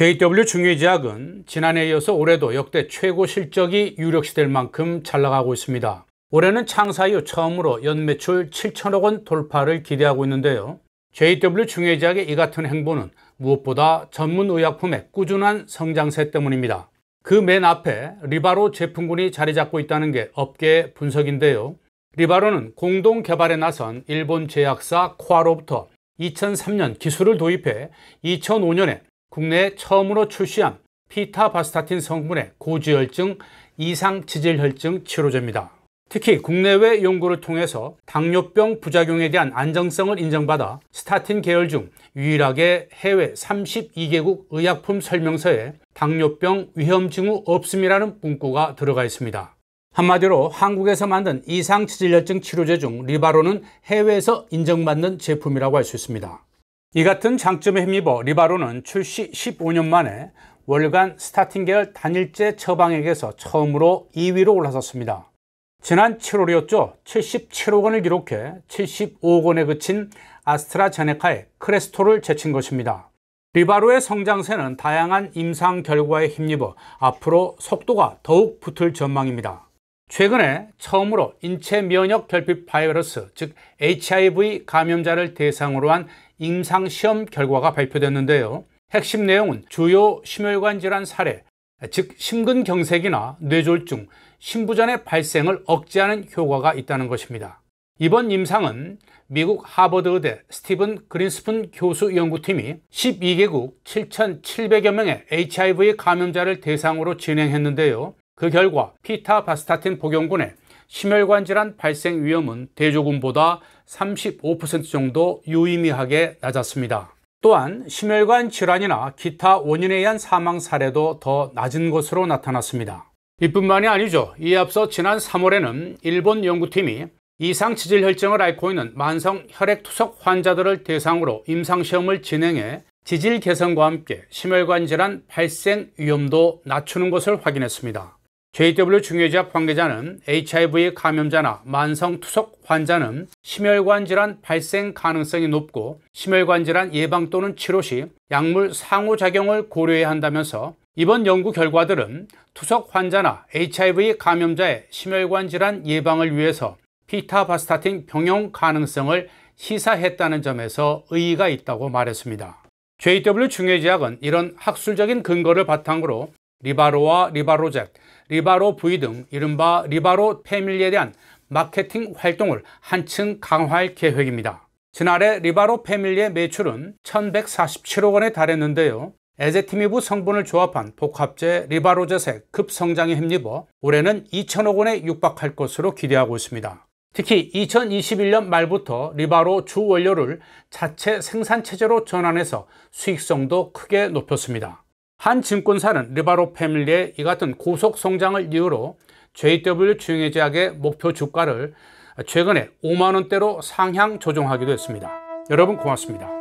JW 중위제약은 지난해에 이어서 올해도 역대 최고 실적이 유력시될 만큼 잘 나가고 있습니다. 올해는 창사 이후 처음으로 연매출 7천억 원 돌파를 기대하고 있는데요. JW 중위제약의 이 같은 행보는 무엇보다 전문의약품의 꾸준한 성장세 때문입니다. 그 맨 앞에 리바로 제품군이 자리 잡고 있다는 게 업계의 분석인데요. 리바로는 공동 개발에 나선 일본 제약사 코아로부터 2003년 기술을 도입해 2005년에 국내에 처음으로 출시한 피타바스타틴 성분의 고지혈증, 이상치질혈증 치료제입니다. 특히 국내외 연구를 통해서 당뇨병 부작용에 대한 안정성을 인정받아 스타틴 계열 중 유일하게 해외 32개국 의약품 설명서에 당뇨병 위험 징후 없음이라는 문구가 들어가 있습니다. 한마디로 한국에서 만든 이상치질혈증 치료제 중 리바로는 해외에서 인정받는 제품이라고 할 수 있습니다. 이 같은 장점에 힘입어 리바로는 출시 15년 만에 월간 스타팅 계열 단일제 처방액에서 처음으로 2위로 올라섰습니다. 지난 7월이었죠. 77억 원을 기록해 75억 원에 그친 아스트라제네카의 크레스토를 제친 것입니다. 리바로의 성장세는 다양한 임상 결과에 힘입어 앞으로 속도가 더욱 붙을 전망입니다. 최근에 처음으로 인체 면역 결핍 바이러스, 즉 HIV 감염자를 대상으로 한 임상시험 결과가 발표됐는데요. 핵심 내용은 주요 심혈관 질환 사례, 즉 심근경색이나 뇌졸중, 심부전의 발생을 억제하는 효과가 있다는 것입니다. 이번 임상은 미국 하버드의대 스티븐 그린스푼 교수 연구팀이 12개국 7,700여 명의 HIV 감염자를 대상으로 진행했는데요. 그 결과 피타바스타틴 복용군에 심혈관 질환 발생 위험은 대조군보다 35% 정도 유의미하게 낮았습니다. 또한 심혈관 질환이나 기타 원인에 의한 사망 사례도 더 낮은 것으로 나타났습니다. 이뿐만이 아니죠. 이에 앞서 지난 3월에는 일본 연구팀이 이상 치질 혈증을 앓고 있는 만성 혈액 투석 환자들을 대상으로 임상시험을 진행해 지질 개선과 함께 심혈관 질환 발생 위험도 낮추는 것을 확인했습니다. JW 중요지압 관계자는 HIV 감염자나 만성 투석 환자는 심혈관 질환 발생 가능성이 높고 심혈관 질환 예방 또는 치료 시 약물 상호작용을 고려해야 한다면서 이번 연구 결과들은 투석 환자나 HIV 감염자의 심혈관 질환 예방을 위해서 피타바스타틴 병용 가능성을 시사했다는 점에서 의의가 있다고 말했습니다. JW 중요제약은 이런 학술적인 근거를 바탕으로 리바로와 리바로젯, 리바로V 등 이른바 리바로 패밀리에 대한 마케팅 활동을 한층 강화할 계획입니다. 지난해 리바로 패밀리의 매출은 1147억 원에 달했는데요. 에제티미브 성분을 조합한 복합제 리바로젯의 급성장에 힘입어 올해는 2천억 원에 육박할 것으로 기대하고 있습니다. 특히 2021년 말부터 리바로 주원료를 자체 생산체제로 전환해서 수익성도 크게 높였습니다. 한 증권사는 르바로 패밀리의 이 같은 고속 성장을 이유로 JW 중해제약의 목표 주가를 최근에 5만원대로 상향 조정하기도 했습니다. 여러분 고맙습니다.